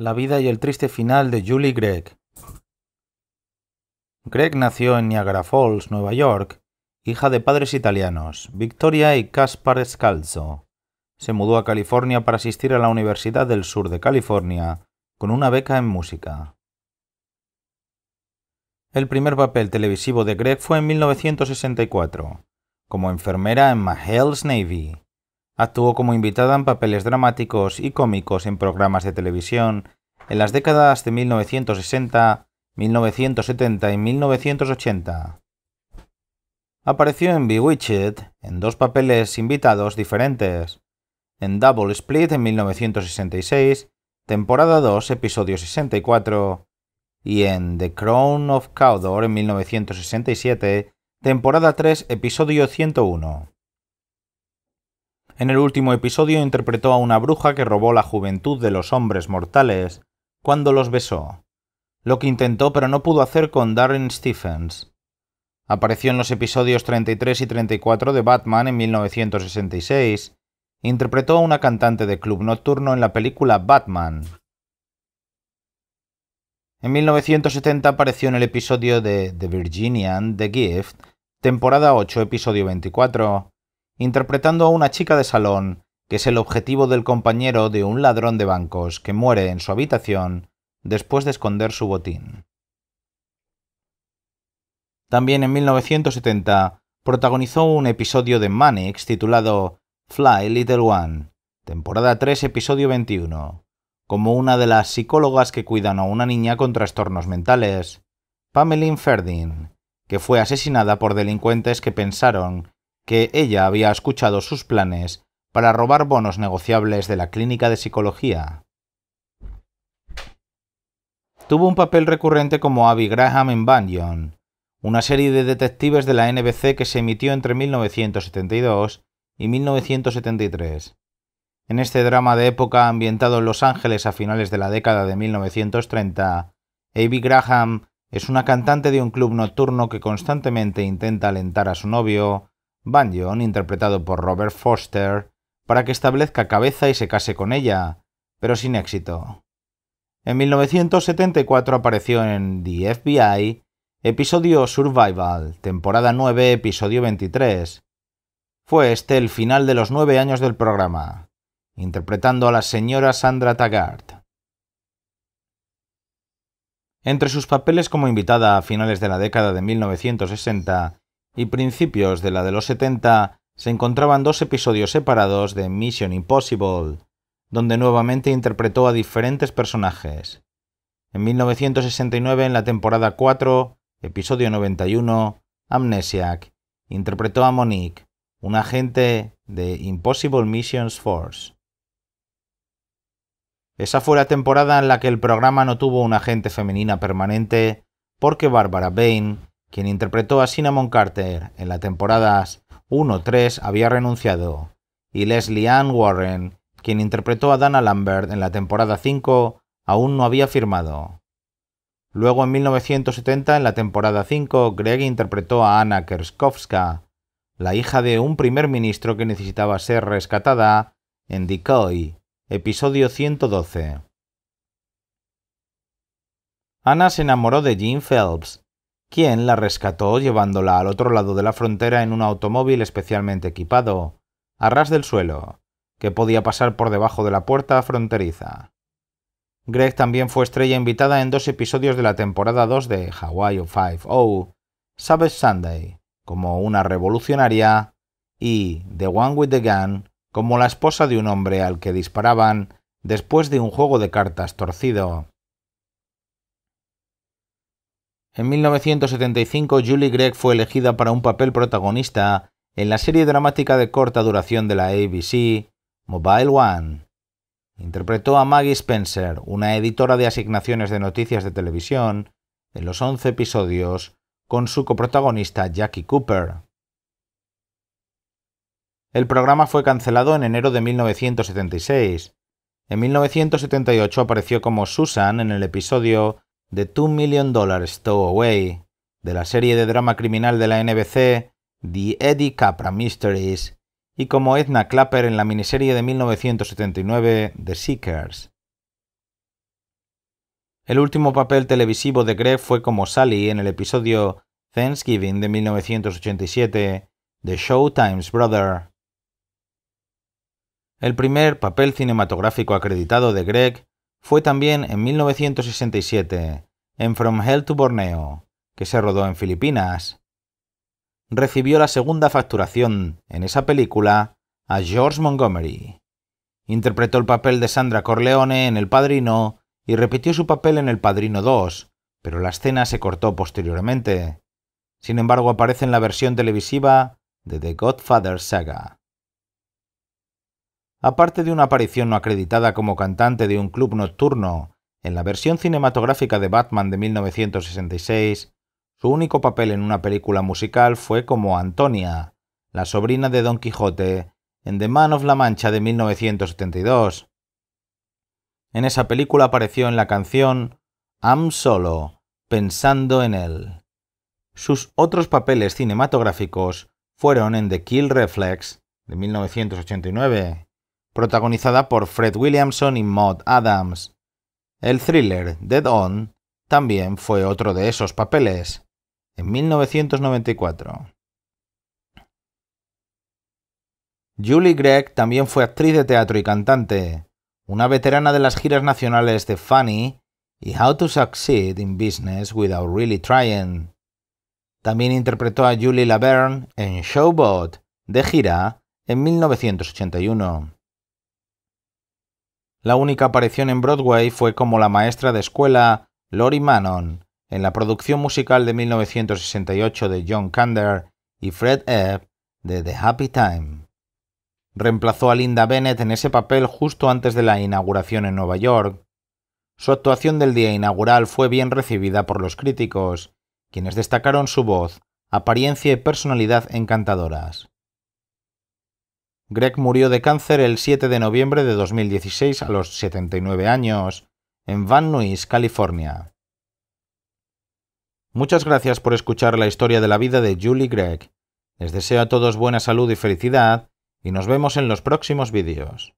La vida y el triste final de Julie Gregg. Gregg nació en Niagara Falls, Nueva York, hija de padres italianos, Victoria y Caspar Scalzo. Se mudó a California para asistir a la Universidad del Sur de California con una beca en música. El primer papel televisivo de Gregg fue en 1964, como enfermera en Mahale's Navy, Actuó como invitada en papeles dramáticos y cómicos en programas de televisión en las décadas de 1960, 1970 y 1980. Apareció en Bewitched en dos papeles invitados diferentes, en Double Split en 1966, temporada 2, episodio 64, y en The Crown of Cawdor en 1967, temporada 3, episodio 101. En el último episodio interpretó a una bruja que robó la juventud de los hombres mortales cuando los besó, lo que intentó pero no pudo hacer con Darren Stephens. Apareció en los episodios 33 y 34 de Batman en 1966, interpretó a una cantante de club nocturno en la película Batman. En 1970 apareció en el episodio de The Virginian, The Gift, temporada 8, episodio 24, interpretando a una chica de salón, que es el objetivo del compañero de un ladrón de bancos que muere en su habitación después de esconder su botín. También en 1970 protagonizó un episodio de Manix titulado Fly Little One, temporada 3, episodio 21, como una de las psicólogas que cuidan a una niña con trastornos mentales, Pameline Ferdin, que fue asesinada por delincuentes que pensaron que ella había escuchado sus planes para robar bonos negociables de la clínica de psicología. Tuvo un papel recurrente como Abby Graham en Banyan, una serie de detectives de la NBC que se emitió entre 1972 y 1973. En este drama de época ambientado en Los Ángeles a finales de la década de 1930, Abby Graham es una cantante de un club nocturno que constantemente intenta alentar a su novio Banjon, interpretado por Robert Foster, para que establezca cabeza y se case con ella, pero sin éxito. En 1974 apareció en The FBI, episodio Survival, temporada 9, episodio 23. Fue este el final de los nueve años del programa, interpretando a la señora Sandra Taggart. Entre sus papeles como invitada a finales de la década de 1960 y principios de la de los 70 se encontraban dos episodios separados de Mission Impossible, donde nuevamente interpretó a diferentes personajes. En 1969, en la temporada 4, episodio 91, Amnesiac, interpretó a Monique, un agente de Impossible Missions Force. Esa fue la temporada en la que el programa no tuvo una agente femenina permanente porque Barbara Bain quien interpretó a Cinnamon Carter en la temporadas 1-3, había renunciado, y Leslie Ann Warren, quien interpretó a Dana Lambert en la temporada 5, aún no había firmado. Luego en 1970, en la temporada 5, Greg interpretó a Anna Kerskowska, la hija de un primer ministro que necesitaba ser rescatada en Decoy, episodio 112. Anna se enamoró de Jim Phelps, quien la rescató llevándola al otro lado de la frontera en un automóvil especialmente equipado, a ras del suelo, que podía pasar por debajo de la puerta fronteriza. Greg también fue estrella invitada en dos episodios de la temporada 2 de Hawaii 5 o Sabes Sunday, como una revolucionaria, y The One with the Gun, como la esposa de un hombre al que disparaban después de un juego de cartas torcido. En 1975, Julie Gregg fue elegida para un papel protagonista en la serie dramática de corta duración de la ABC, Mobile One. Interpretó a Maggie Spencer, una editora de asignaciones de noticias de televisión, en los 11 episodios, con su coprotagonista Jackie Cooper. El programa fue cancelado en enero de 1976. En 1978 apareció como Susan en el episodio The Two Million Dollar Stowaway, de la serie de drama criminal de la NBC The Eddie Capra Mysteries y como Edna Clapper en la miniserie de 1979 The Seekers. El último papel televisivo de Greg fue como Sally en el episodio Thanksgiving de 1987 de Showtime's Brother. El primer papel cinematográfico acreditado de Greg fue también en 1967 en From Hell to Borneo, que se rodó en Filipinas. Recibió la segunda facturación en esa película a George Montgomery. Interpretó el papel de Sandra Corleone en El Padrino y repitió su papel en El Padrino 2, pero la escena se cortó posteriormente. Sin embargo, aparece en la versión televisiva de The Godfather Saga. Aparte de una aparición no acreditada como cantante de un club nocturno en la versión cinematográfica de Batman de 1966, su único papel en una película musical fue como Antonia, la sobrina de Don Quijote, en The Man of La Mancha de 1972. En esa película apareció en la canción I'm Solo, pensando en él. Sus otros papeles cinematográficos fueron en The Kill Reflex de 1989, protagonizada por Fred Williamson y Maud Adams. El thriller Dead On también fue otro de esos papeles, en 1994. Julie Gregg también fue actriz de teatro y cantante, una veterana de las giras nacionales de Funny y How to Succeed in Business Without Really Trying. También interpretó a Julie Laverne en Showboat, de gira, en 1981. La única aparición en Broadway fue como la maestra de escuela Lori Manon en la producción musical de 1968 de John Kander y Fred Ebb de The Happy Time. Reemplazó a Linda Bennett en ese papel justo antes de la inauguración en Nueva York. Su actuación del día inaugural fue bien recibida por los críticos, quienes destacaron su voz, apariencia y personalidad encantadoras. Greg murió de cáncer el 7 de noviembre de 2016 a los 79 años, en Van Nuys, California. Muchas gracias por escuchar la historia de la vida de Julie Gregg. Les deseo a todos buena salud y felicidad, y nos vemos en los próximos vídeos.